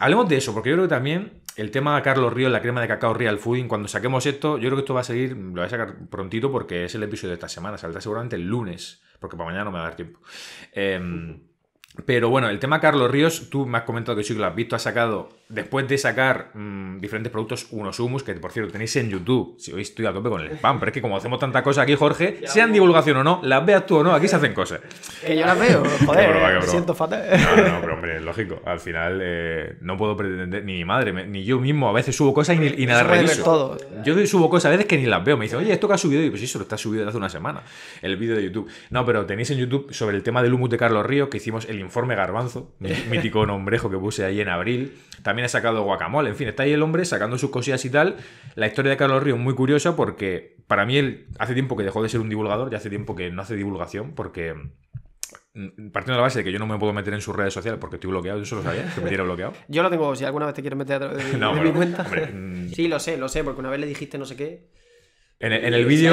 Hablemos de eso, porque yo creo que también el tema de Carlos Ríos, la crema de cacao Real Fooding, cuando saquemos esto, yo creo que esto va a seguir, lo voy a sacar prontito porque es el episodio de esta semana, saldrá seguramente el lunes, porque para mañana no me va a dar tiempo. Em, pero bueno, el tema Carlos Ríos, tú me has comentado que sí que lo has visto, ha sacado después de sacar mm, diferentes productos, unos humus, que por cierto tenéis en YouTube, si hoy estoy a tope con el spam, pero es que como hacemos tanta cosa aquí, Jorge, sean divulgación o no, las veas tú o no, aquí se hacen cosas. Que yo las veo, joder, siento fatal. No, pero hombre, es lógico, al final eh, no puedo pretender, ni mi madre, ni yo mismo, a veces subo cosas y, nada reviso. Todo. Yo subo cosas a veces que ni las veo, me dicen oye, esto que has subido, y pues sí, eso está subido hace una semana, el vídeo de YouTube. No, pero tenéis en YouTube sobre el tema del humus de Carlos Río, que hicimos el informe Garbanzo, mítico nombrejo que puse ahí en abril, también ha sacado guacamole. En fin, está ahí el hombre sacando sus cosillas y tal. La historia de Carlos Río es muy curiosa porque para mí él hace tiempo que dejó de ser un divulgador, ya hace tiempo que no hace divulgación porque mm, partiendo de la base de que yo no me puedo meter en sus redes sociales porque estoy bloqueado, yo eso lo sabía, que me tiene bloqueado. yo lo tengo, si alguna vez te quieres meter a través de, no, mi cuenta. Mm. sí, lo sé, lo sé, porque una vez le dijiste no sé qué. En, el vídeo.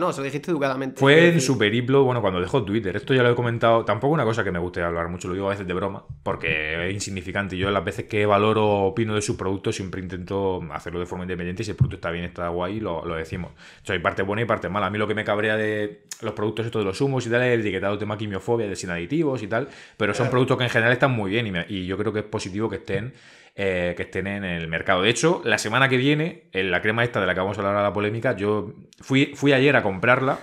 no, se dijiste educadamente. Fue en su periplo, bueno, cuando dejó Twitter, esto ya lo he comentado. Tampoco una cosa que me guste hablar mucho, lo digo a veces de broma, porque es insignificante. Yo las veces que valoro, o opino de su producto siempre intento hacerlo de forma independiente. y Si el producto está bien, está guay, lo, lo decimos. hay parte buena y parte mala. A mí lo que me cabrea de los productos estos de los humos y tal es el etiquetado tema quimiofobia, de sin aditivos y tal, pero son productos que en general están muy bien y yo creo que es positivo que estén eh, que estén en el mercado. De hecho, la semana que viene, en la crema esta de la que vamos a hablar a la polémica, yo fui, fui ayer a comprarla.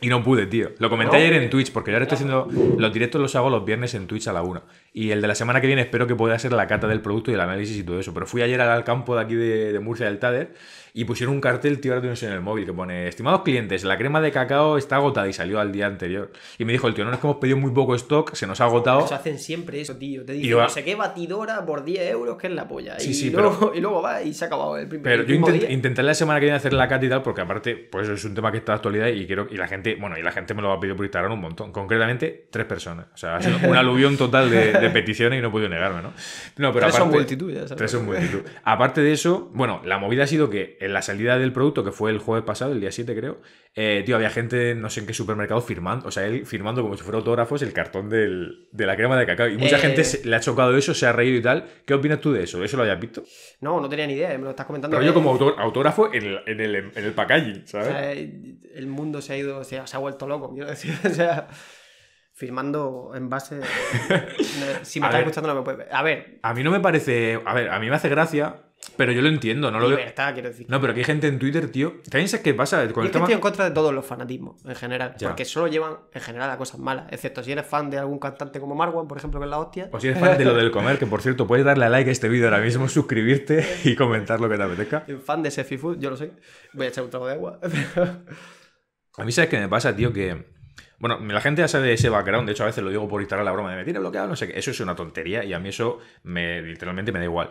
Y no pude, tío. Lo comenté ayer en Twitch, porque yo ahora estoy haciendo. Los directos los hago los viernes en Twitch a la 1. Y el de la semana que viene espero que pueda ser la cata del producto y el análisis y todo eso. Pero fui ayer al campo de aquí de, de Murcia del Tader y pusieron un cartel, tío, ahora tienes en el móvil, que pone, estimados clientes, la crema de cacao está agotada y salió al día anterior. Y me dijo el tío, no es que hemos pedido muy poco stock, se nos ha agotado. se hacen siempre eso, tío. Te dicen, no sé qué batidora por 10 euros, que es la polla. Sí, y, sí, luego, y luego va y se ha acabado el primer Pero yo intentaré la semana que viene hacer la cat y tal, porque aparte, pues es un tema que está de actualidad y quiero, y la gente, bueno, y la gente me lo ha pedido por Instagram un montón. Concretamente, tres personas. O sea, ha sido un aluvión total de, peticiones y no he podido negarme, ¿no? pero tres aparte. multitud, ya Tres son multitud. Aparte de eso, bueno, la movida ha sido que en la salida del producto, que fue el jueves pasado, el día 7 creo, eh, tío, había gente, no sé en qué supermercado, firmando, o sea, él firmando como si fuera es el cartón de la crema de cacao. Y mucha gente eh. le ha chocado eso, se ha reído y tal. ¿Qué opinas tú de eso? ¿Eso lo habías visto? No, no tenía ni idea, me lo estás comentando. Pero yo como autógrafo en el, el, packaging, ¿sabes? Eh, el mundo se ha ido, se ha, vuelto loco, quiero decir, o sea firmando en base. si me estás escuchando, no me puedes A ver. A mí no me parece. A ver, a mí me hace gracia pero yo lo entiendo, ¿no? Lo Libertad, quiero decir. No, pero aquí hay gente en Twitter, tío. También sabes qué pasa con el estoy en contra de todos los fanatismos, en general. Porque solo llevan, en general, a cosas malas. Excepto si eres fan de algún cantante como Marwan, por ejemplo, que es la hostia. O si eres fan de lo del comer, que por cierto, puedes darle a like a este vídeo ahora mismo, suscribirte y comentar lo que te apetezca. Fan de Sefi Food, yo lo sé. Voy a echar un trago de agua. a mí, ¿sabes qué me pasa, tío? Que bueno, la gente ya sabe ese background, de hecho a veces lo digo por instalar la broma de me tiene bloqueado, no sé qué, eso es una tontería y a mí eso me, literalmente me da igual.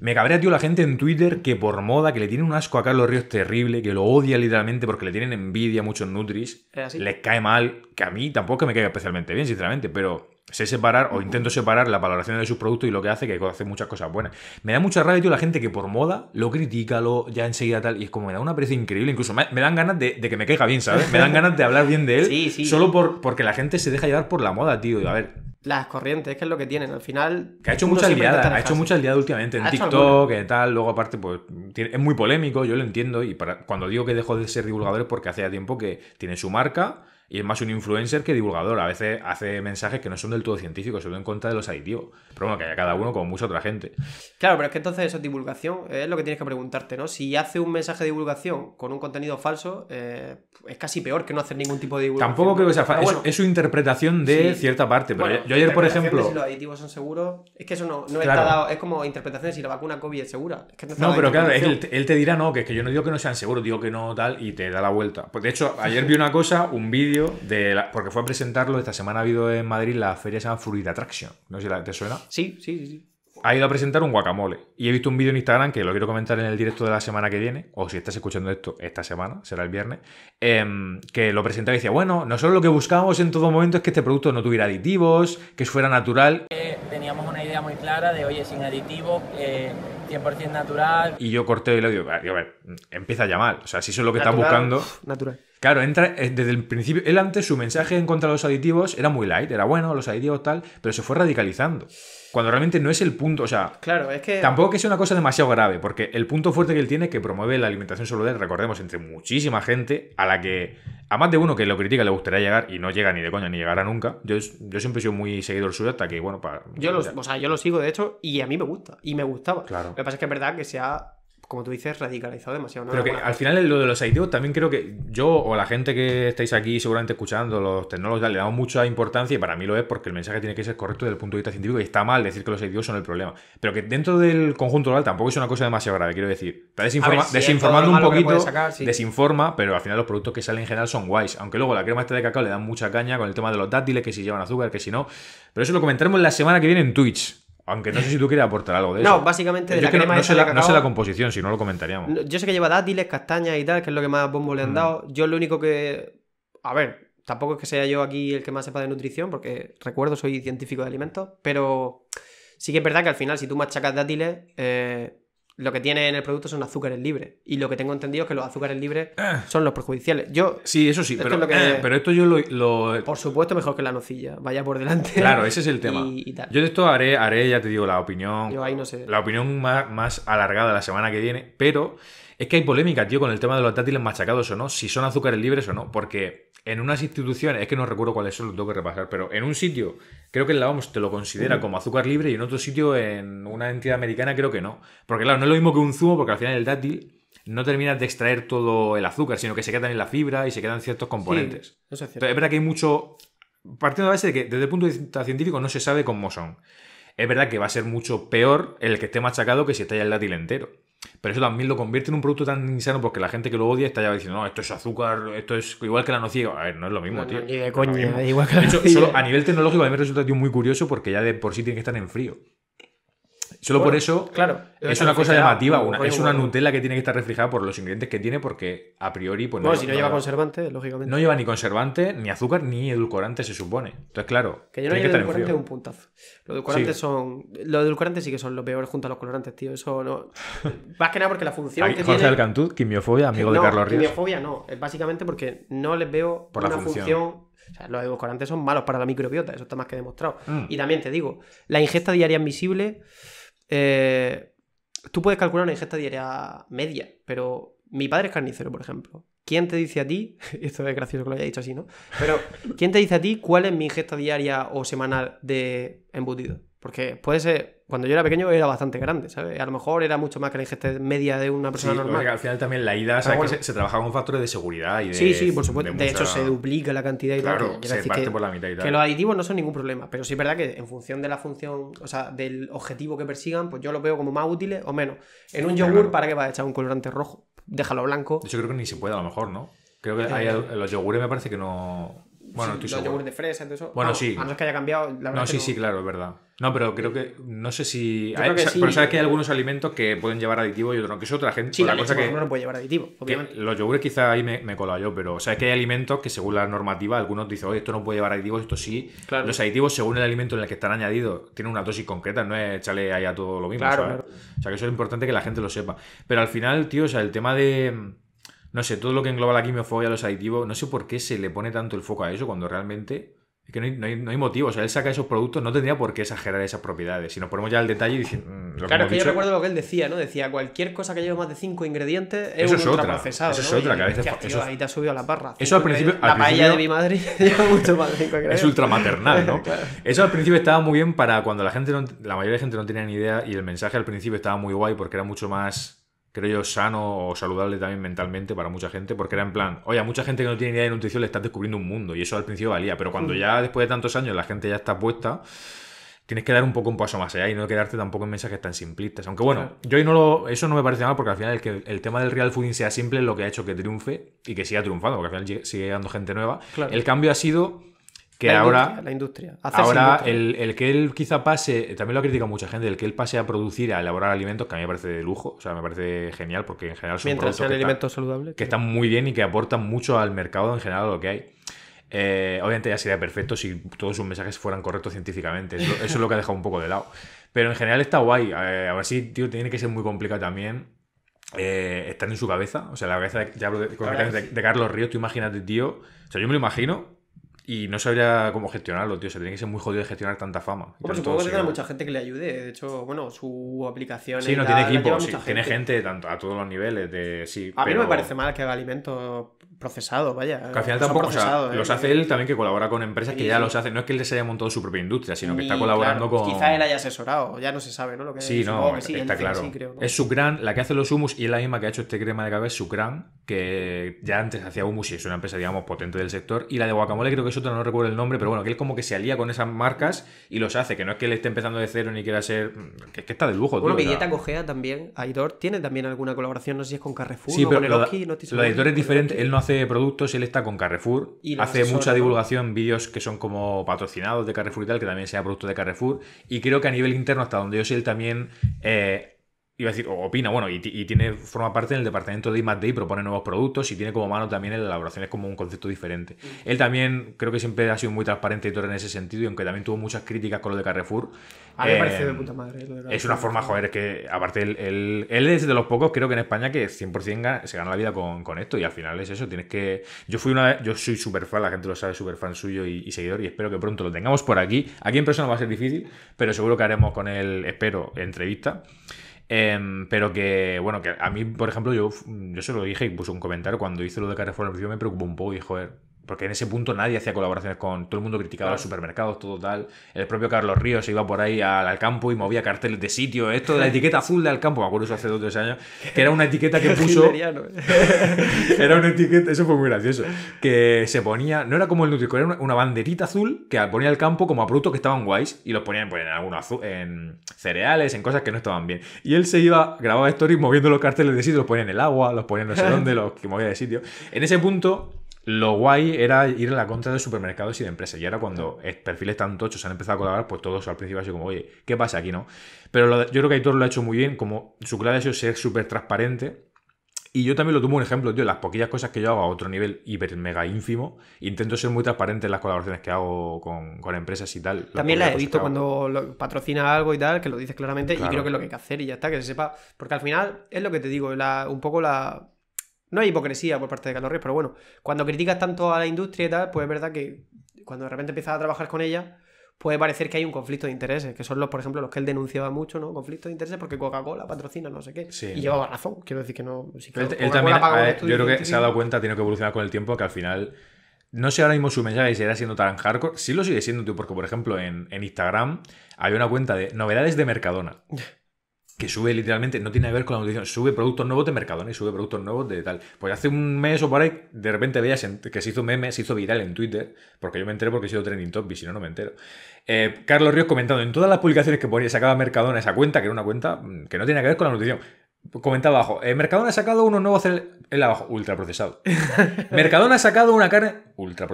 Me cabrea, tío, la gente en Twitter que por moda, que le tiene un asco a Carlos Ríos terrible, que lo odia literalmente porque le tienen envidia muchos Nutris, les cae mal, que a mí tampoco me cae especialmente bien, sinceramente, pero sé separar o intento separar la valoración de sus productos y lo que hace, que hace muchas cosas buenas. Me da mucha rabia, tío, la gente que por moda lo critica, lo ya enseguida tal, y es como me da una precio increíble. Incluso me, dan ganas de, que me caiga bien, ¿sabes? Me dan ganas de hablar bien de él. Solo por, porque la gente se deja llevar por la moda, tío. a ver, las corrientes, que es lo que tienen. Al final. Que ha hecho muchas liadas, ha hecho muchas liadas últimamente en TikTok, y tal. Luego, aparte, pues es muy polémico, yo lo entiendo. Y para, cuando digo que dejo de ser divulgador es porque hace ya tiempo que tiene su marca y es más un influencer que divulgador. A veces hace mensajes que no son del todo científicos, solo en contra de los aditivos. Pero bueno, que haya cada uno como mucha otra gente. Claro, pero es que entonces eso es divulgación. Es lo que tienes que preguntarte, ¿no? Si hace un mensaje de divulgación con un contenido falso, eh, es casi peor que no hacer ningún tipo de divulgación. Tampoco creo que sea falso. es, su interpretación de cierta parte. Pero yo ayer, por ejemplo. si los aditivos son seguros. Es que eso no, está dado. Es como interpretación de si la vacuna COVID es segura. no, pero claro, él, él, te dirá, no, que es que yo no digo que no sean seguros, digo que no tal, y te da la vuelta. Pues de hecho, ayer vi una cosa, un vídeo porque fue a presentarlo, esta semana ha habido en Madrid la feria se llama Fruit Attraction, no sé si te suena. Sí, sí, sí. Ha ido a presentar un guacamole. Y he visto un vídeo en Instagram que lo quiero comentar en el directo de la semana que viene, o si estás escuchando esto esta semana, será el viernes, em, que lo presentaba y decía, bueno, nosotros lo que buscábamos en todo momento es que este producto no tuviera aditivos, que fuera natural. Eh, teníamos una idea muy clara de, oye, sin aditivos... 100% eh, natural. Y yo corté le digo, A ver, empieza ya mal. O sea, si eso es lo que están buscando. Natural. Claro, entra eh, desde el principio. Él antes su mensaje en contra de los aditivos era muy light, era bueno, los aditivos tal, pero se fue radicalizando. Cuando realmente no es el punto, o sea. Claro, es que. Tampoco que sea una cosa demasiado grave, porque el punto fuerte que él tiene es que promueve la alimentación saludable, recordemos, entre muchísima gente a la que. A más de uno que lo critica le gustaría llegar y no llega ni de coña ni llegará nunca. Yo, siempre he sido muy seguidor suyo hasta que, bueno, para. Yo, los, o sea, yo lo sigo, de hecho, y a mí me gusta, y me gustaba. Claro. Lo que pasa es que es verdad que se ha como tú dices, radicalizado demasiado. Pero que al final lo de los ITU también creo que yo o la gente que estáis aquí seguramente escuchando, los tecnólogos, le damos mucha importancia y para mí lo es porque el mensaje tiene que ser correcto desde el punto de vista científico y está mal decir que los ITU son el problema. Pero que dentro del conjunto global tampoco es una cosa demasiado grave, quiero decir. desinformando un poquito, desinforma, pero al final los productos que salen en general son guays. Aunque luego la crema esta de cacao le da mucha caña con el tema de los dátiles, que si llevan azúcar, que si no. Pero eso lo comentaremos la semana que viene en Twitch. Aunque no sé si tú quieres aportar algo de eso. Eh, no, básicamente de la crema no, sé la, no sé la composición, si no lo comentaríamos. Yo sé que lleva dátiles, castañas y tal, que es lo que más bombo le han mm. dado. Yo lo único que... A ver, tampoco es que sea yo aquí el que más sepa de nutrición, porque recuerdo, soy científico de alimentos, pero sí que es verdad que al final, si tú machacas dátiles, eh, lo que tiene en el producto son azúcares libres. Y lo que tengo entendido es que los azúcares libres eh. son los perjudiciales. Yo, sí, eso sí, pero, eh, pero esto yo lo, Por supuesto, mejor que la nocilla. Vaya por delante. Claro, ese es el tema. yo de esto haré, haré, ya te digo, la opinión. Yo ahí no sé. La opinión más, más alargada la semana que viene. Pero es que hay polémica, tío, con el tema de los dátiles machacados o no, si son azúcares libres o no. Porque en unas instituciones, es que no recuerdo cuáles son, lo tengo que repasar, pero en un sitio creo que la OMS te lo considera mm. como azúcar libre y en otro sitio, en una entidad americana, creo que no. Porque claro, no es lo mismo que un zumo, porque al final el dátil no terminas de extraer todo el azúcar, sino que se quedan en la fibra y se quedan ciertos componentes. Entonces, es verdad que hay mucho... Partiendo de la base de que desde el punto de vista científico no se sabe cómo son. Es verdad que va a ser mucho peor el que esté machacado que si está ya el dátil entero. Pero eso también lo convierte en un producto tan insano porque la gente que lo odia está ya diciendo, no, esto es azúcar, esto es igual que la nociva. A ver, no es lo mismo, tío. de igual que a nivel tecnológico a mí me resulta tío, muy curioso porque ya de por sí tienen que estar en frío. Solo por eso claro, es una cosa llamativa. es una Nutella que tiene que estar reflejada por los ingredientes que tiene, porque a priori. Pues, no, si no, lleva conservante, lógicamente. No lleva ni conservante, ni azúcar, ni edulcorante, se supone. Entonces, claro. Que yo no un puntazo. Los edulcorantes sí. son. Los edulcorantes sí que son los peores junto a los colorantes, tío. Eso no. Más que nada porque la función. que Jorge tiene... quimiofobia, amigo de Carlos Ríos. Quimiofobia no. Es básicamente porque no les veo por una la función o sea, los edulcorantes son malos para la microbiota, eso está más que demostrado. Mm. Y también te digo, la ingesta diaria admisible, eh, tú puedes calcular una ingesta diaria media, pero mi padre es carnicero, por ejemplo. ¿Quién te dice a ti, esto es gracioso que lo haya dicho así, ¿no? Pero, ¿quién te dice a ti cuál es mi ingesta diaria o semanal de embutido? Porque puede ser, cuando yo era pequeño era bastante grande, ¿sabes? A lo mejor era mucho más que la ingesta media de una persona normal. al final también la ida, se, se, trabajaba con factores de seguridad y de. Sí, sí, por supuesto. De, hecho, se duplica la cantidad y claro, se parte por la mitad y tal. Que los aditivos no son ningún problema, pero sí es verdad que en función de la función, o sea, del objetivo que persigan, pues yo lo veo como más útil o menos. En un yogur, ¿para qué vas a echar un colorante rojo? Déjalo blanco. Yo creo que ni se puede, a lo mejor, ¿no? Creo que eh, los yogures me parece que no. Bueno, estoy los yogures de fresa, entonces Bueno, sí. A menos que haya cambiado. no, sí, sí, claro, es verdad. No, pero creo que. No sé si. Pero sabes que hay algunos alimentos que pueden llevar aditivos y otros no, que es otra gente. Sí, la cosa que, no puede llevar aditivo, Los yogures quizá ahí me, me cola yo, pero sabes que hay alimentos que según la normativa, algunos dicen, oye, esto no puede llevar aditivos, esto sí. Los aditivos, según el alimento en el que están añadidos, tienen una dosis concreta, no es echarle ahí a todo lo mismo. Claro, claro. O sea que eso es importante que la gente lo sepa. Pero al final, tío, o sea, el tema de no sé, todo lo que engloba la quimiofobia, los aditivos, no sé por qué se le pone tanto el foco a eso cuando realmente es que no hay, no, motivo. O sea, él saca esos productos, no tendría por qué exagerar esas propiedades. Si nos ponemos ya el detalle y dicen. Mm, claro, es que yo recuerdo lo que él decía, ¿no? Decía, cualquier cosa que lleve más de cinco ingredientes es eso es Otra, eso es otra, que a veces. Pues eso... ahí te ha subido a la parra. Eso al principio. La paella de mi madre lleva mucho más de cinco ingredientes. Es ultramaternal, ¿no? Eso al principio estaba muy bien para cuando la gente no, la mayoría de gente no tenía ni idea y el mensaje al principio estaba muy guay porque era mucho más creo yo, sano o saludable también mentalmente para mucha gente, porque era en plan, oye, a mucha gente que no tiene idea de nutrición le estás descubriendo un mundo, y eso al principio valía, pero cuando ya después de tantos años la gente ya está puesta, tienes que dar un poco un paso más allá y no quedarte tampoco en mensajes tan simplistas. Aunque bueno, yo hoy no lo, eso no me parece mal, porque al final el, que, el tema del real fooding sea simple es lo que ha hecho que triunfe y que siga triunfando, porque al final sigue llegando gente nueva. El cambio ha sido que ahora. la industria. ahora, El, el, que él quizá pase, también lo ha criticado mucha gente, el que él pase a producir, a elaborar alimentos, que a mí me parece de lujo, o sea, me parece genial, porque en general son Mientras sean alimentos saludables. Que están muy bien y que aportan mucho al mercado en general lo que hay. Eh, obviamente ya sería perfecto si todos sus mensajes fueran correctos científicamente. Eso, es lo que ha dejado un poco de lado. Pero en general está guay. Eh, ahora sí ver tío, tiene que ser muy complicado también eh, estar en su cabeza. O sea, la cabeza de, de, Carlos Ríos. Tú imagínate, tío. O sea, yo me lo imagino y no sabría cómo gestionarlo, tío. se tiene que ser muy jodido gestionar tanta fama. Por supongo que tiene mucha gente que le ayude. De hecho, bueno, su aplicación. Sí, no tiene equipo, gente. tiene gente a todos los niveles. De, sí, a mí no me parece mal que haga alimento procesado, vaya. Que tampoco, los eh, hace él también que colabora con empresas que ya los hacen. No es que él les haya montado su propia industria, sino que está colaborando pues con. Quizá él haya asesorado, ya no se sabe, ¿no? Lo que sí, no, está claro. Es su gran, la que hace los humus y es la misma que ha hecho este crema de cabeza, su que ya antes hacía humus y es una empresa, digamos, potente del sector. Y la de guacamole creo que es otra, no recuerdo el nombre, pero bueno, que él como que se alía con esas marcas y los hace, que no es que él esté empezando de cero ni quiera ser. Mm, que, que está de lujo, Bueno, que Cogea también, Aidor, tiene también alguna colaboración, no sé si es con Carrefour con el Oki, no es diferente, él no hace productos, él está con Carrefour, y hace mucha divulgación, vídeos que son como patrocinados de Carrefour y tal, que también sea producto de Carrefour, y creo que a nivel interno, hasta donde yo sé, él también... Eh, iba a decir, opina, bueno, y, tiene, forma parte del departamento de I+.D. y propone nuevos productos y tiene como mano también en la elaboración, es como un concepto diferente. Mm. Él también creo que siempre ha sido muy transparente y todo en ese sentido, y aunque también tuvo muchas críticas con lo de Carrefour. A mí me eh, parece de puta madre. es una forma, joder, es que aparte él, él, es de los pocos, creo que en España, que 100% se gana la vida con, con, esto y al final es eso, tienes que... Yo fui una yo soy súper fan, la gente lo sabe, súper fan suyo y, y, seguidor y espero que pronto lo tengamos por aquí. Aquí en persona va a ser difícil, pero seguro que haremos con él, espero, entrevista. Em, pero que, bueno, que a mí, por ejemplo, yo, yo se lo dije y puse un comentario cuando hice lo de Carrefour al me preocupó un poco y joder, porque en ese punto nadie hacía colaboraciones con todo el mundo criticaba los supermercados, todo tal. El propio Carlos Ríos se iba por ahí al, campo y movía carteles de sitio. Esto de la etiqueta azul del campo, me acuerdo eso hace dos o tres años, que era una etiqueta que puso. Eh. era una etiqueta, eso fue muy gracioso. Que se ponía, no era como el Nutrico, era una, banderita azul que ponía al campo como a productos que estaban guays y los ponían en algunos en cereales, en cosas que no estaban bien. Y él se iba, grababa stories moviendo los carteles de sitio, los ponía en el agua, los ponía en no sé dónde, los que movía de sitio. En ese punto lo guay era ir en la contra de supermercados y de empresas. Y ahora cuando perfiles tan tochos han empezado a colaborar, pues todos al principio así como, oye, ¿qué pasa aquí, no? Pero yo creo que Aitor lo ha hecho muy bien, como su clave ha sido ser súper transparente. Y yo también lo tomo un ejemplo, tío. las poquillas cosas que yo hago a otro nivel hiper mega ínfimo, intento ser muy transparente en las colaboraciones que hago con, empresas y tal. También la he visto cuando patrocina algo y tal, que lo dice claramente y creo que es lo que hay que hacer y ya está, que se sepa. Porque al final es lo que te digo, un poco la no hay hipocresía por parte de Carlos pero bueno, cuando criticas tanto a la industria y tal, pues es verdad que cuando de repente empiezas a trabajar con ella, puede parecer que hay un conflicto de intereses, que son los, por ejemplo, los que él denunciaba mucho, ¿no? Conflicto de intereses porque Coca-Cola patrocina no sé qué. y llevaba razón, quiero decir que no. él, también, eh, yo creo que se ha dado cuenta, tiene que evolucionar con el tiempo, que al final. No sé ahora mismo su mensaje era siendo tan hardcore. Sí lo sigue siendo tú, porque por ejemplo en, en Instagram hay una cuenta de novedades de Mercadona. que sube literalmente, no tiene que ver con la nutrición, sube productos nuevos de Mercadona y sube productos nuevos de tal. Pues hace un mes o por ahí, de repente veías que se hizo meme, se hizo viral en Twitter, porque yo me entero porque he sido trending top y si no, no me entero. Eh, Carlos Ríos comentando en todas las publicaciones que ponía, sacaba Mercadona esa cuenta, que era una cuenta mm, que no tiene que ver con la nutrición. Comenta abajo. Mercadón eh, Mercadona ha sacado unos nuevos El abajo, ultra procesado. Mercadona ha sacado una carne ultra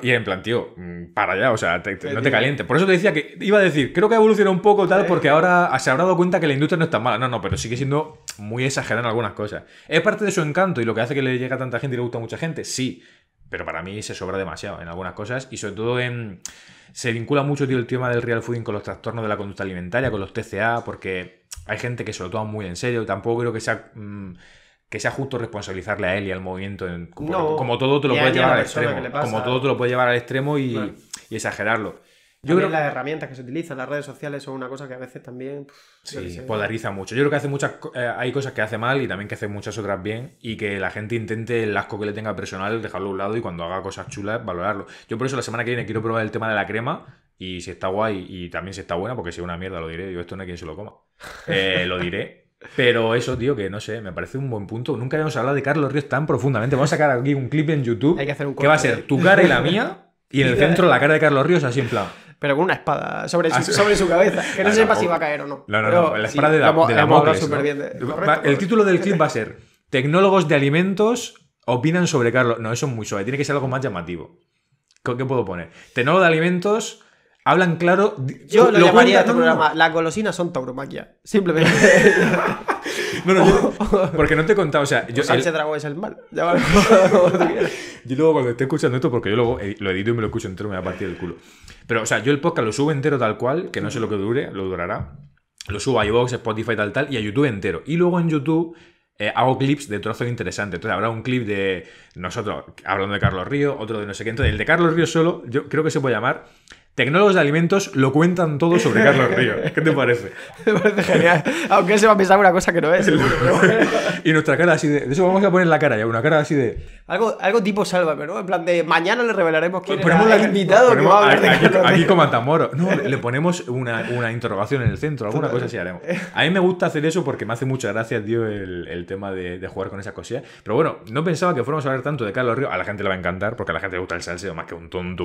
y en plan, tío, mm, para allá, o sea, no te caliente. Por eso te decía que iba a decir, creo que ha evolucionado un poco tal, porque ahora se habrá dado cuenta que la industria no es tan mala. No, no, pero sigue siendo muy exagerada en algunas cosas. ¿Es parte de su encanto y lo que hace que le llegue a tanta gente y le gusta a mucha gente? Sí, pero para mí se sobra demasiado en algunas cosas y sobre todo en... Se vincula mucho, tío, el tema del real fooding con los trastornos de la conducta alimentaria, con los TCA, porque hay gente que se lo toma muy en serio, tampoco creo que sea... Mm, que sea justo responsabilizarle a él y al movimiento. como, todo te lo puede llevar al extremo. Como todo lo puede llevar al extremo y exagerarlo. Yo creo que las herramientas que se utilizan, las redes sociales son una cosa que a veces también... sí, se... polariza mucho. Yo creo que hace muchas, eh, hay cosas que hace mal y también que hace muchas otras bien y que la gente intente el asco que le tenga personal, dejarlo a un lado y cuando haga cosas chulas, valorarlo. Yo por eso la semana que viene quiero probar el tema de la crema y si está guay y también si está buena, porque si es una mierda lo diré, yo esto no hay quien se lo coma. Eh, lo diré. Pero eso, tío, que no sé, me parece un buen punto. Nunca habíamos hablado de Carlos Ríos tan profundamente. Vamos a sacar aquí un clip en YouTube. Hay que Que va a ser tu cara y la mía. Y en el centro la cara de Carlos Ríos, así en plan pero con una espada sobre, su, ah, cabeza. Que no, no sepa si va a caer o no. La espada de, de El título del clip va a ser Tecnólogos de alimentos opinan sobre Carlos. No, eso es muy suave. Tiene que ser algo más llamativo. ¿Qué puedo poner? Tecnólogos de alimentos hablan claro. Yo lo, llamaría el este programa. Las golosinas son tauromaquia. Simplemente. no porque no te he contado, o sea, yo... Pues el... es el mal. yo luego cuando esté escuchando esto, porque yo luego eh, lo edito y me lo escucho entero, me va a partir el culo. Pero, o sea, yo el podcast lo subo entero tal cual, que no sé lo que dure, lo durará. Lo subo a iVoox, Spotify, tal, tal, y a YouTube entero. Y luego en YouTube... Eh, hago clips de trozos interesantes. Entonces habrá un clip de nosotros hablando de Carlos Río, otro de no sé qué. Entonces, el de Carlos Río solo, yo creo que se puede llamar Tecnólogos de alimentos lo cuentan todo sobre Carlos Río. ¿Qué te parece? Me parece genial. Aunque se va a pensar una cosa que no es. y nuestra cara así de. De eso vamos a poner la cara ya, una cara así de. Algo, algo tipo sálvame, ¿no? En plan de mañana le revelaremos quién ponemos invitado a aquí, como Antamoro. No, le ponemos una, interrogación en el centro, alguna cosa así haremos. A mí me gusta hacer eso porque me hace mucha gracia, tío, el, tema de, jugar con esa cosillas. Pero bueno, no pensaba que fuéramos a hablar tanto de Carlos Río. A la gente le va a encantar porque a la gente le gusta el salseo más que un tonto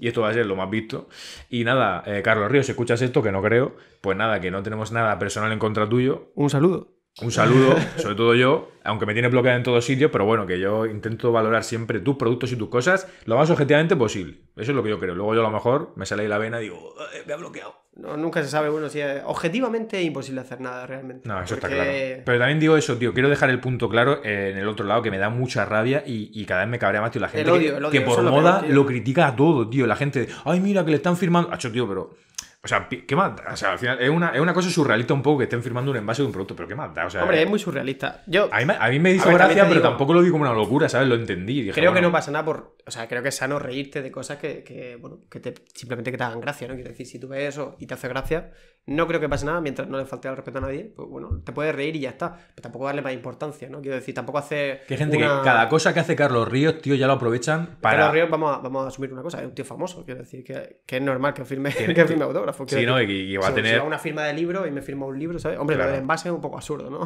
Y esto va a ser lo más visto. Y nada, eh, Carlos Ríos, si escuchas esto, que no creo, pues nada, que no tenemos nada personal en contra tuyo. Un saludo. Un saludo, sobre todo yo, aunque me tienes bloqueado en todos sitios, pero bueno, que yo intento valorar siempre tus productos y tus cosas lo más objetivamente posible. Eso es lo que yo creo. Luego yo a lo mejor me sale ahí la vena y digo, me ha bloqueado nunca se sabe, bueno, si es, eh, objetivamente es imposible hacer nada realmente. No, eso está claro. Pero también digo eso, tío, quiero dejar el punto claro en el otro lado, que me da mucha rabia y, cada vez me cabrea más, tío, la gente que, el odio, por moda lo, critica a todo, tío. La gente, ay, mira que le están firmando. Hacho, tío, pero o sea, ¿qué más O sea, al final es una, cosa surrealista un poco que estén firmando un envase de un producto, pero ¿qué más Hombre, es muy surrealista. a, mí, me hizo gracia, pero tampoco lo digo como una locura, ¿sabes? Lo entendí. creo que no pasa nada por. O sea, creo que es sano reírte de cosas que, bueno, que te, simplemente te hagan gracia, ¿no? Quiero decir, si tú ves eso y te hace gracia, no creo que pase nada mientras no le falte el respeto a nadie. Pues bueno, te puedes reír y ya está. Pero tampoco darle más importancia, ¿no? Quiero decir, tampoco hace. Que gente que cada cosa que hace Carlos Ríos, tío, ya lo aprovechan para. Carlos Ríos, vamos a, vamos asumir una cosa, es un tío famoso. Quiero decir, que, es normal que firme, que firme autógrafo. sí, no, y, va a tener. una firma de libro y me firma un libro, ¿sabes? Hombre, pero el envase es un poco absurdo, ¿no?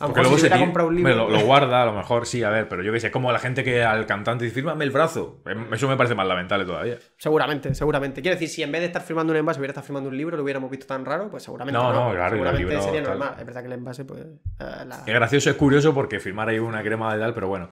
Aunque lo luego se compra un libro. Lo, guarda, a lo mejor sí, a ver, pero yo que sé, como la gente que al cantante dice, firmame el brazo. Em, eso me parece más lamentable todavía. Seguramente, seguramente. Quiero decir, si en vez de estar firmando un envase hubiera estado firmando un libro, lo hubiéramos visto tan raro pues seguramente no. No, claro, seguramente libro, sería normal. Tal. Es verdad que el envase, pues. Eh, gracioso, es curioso porque firmar ahí una crema de tal, pero bueno.